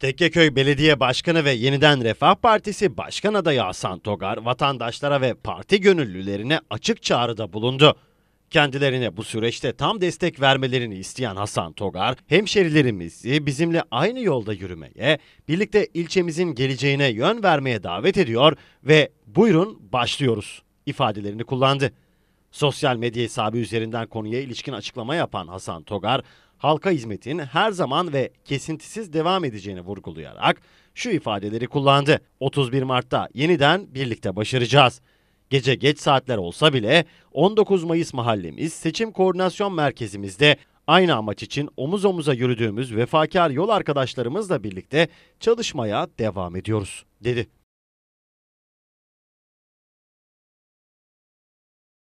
Tekkeköy Belediye Başkanı ve Yeniden Refah Partisi Başkan Adayı Hasan Togar vatandaşlara ve parti gönüllülerine açık çağrıda bulundu. Kendilerine bu süreçte tam destek vermelerini isteyen Hasan Togar, hemşerilerimizi bizimle aynı yolda yürümeye, birlikte ilçemizin geleceğine yön vermeye davet ediyor ve buyurun başlıyoruz ifadelerini kullandı. Sosyal medya hesabı üzerinden konuya ilişkin açıklama yapan Hasan Togar, halka hizmetin her zaman ve kesintisiz devam edeceğini vurgulayarak şu ifadeleri kullandı. 31 Mart'ta yeniden birlikte başaracağız. Gece geç saatler olsa bile 19 Mayıs mahallemiz seçim koordinasyon merkezimizde aynı amaç için omuz omuza yürüdüğümüz vefakar yol arkadaşlarımızla birlikte çalışmaya devam ediyoruz dedi.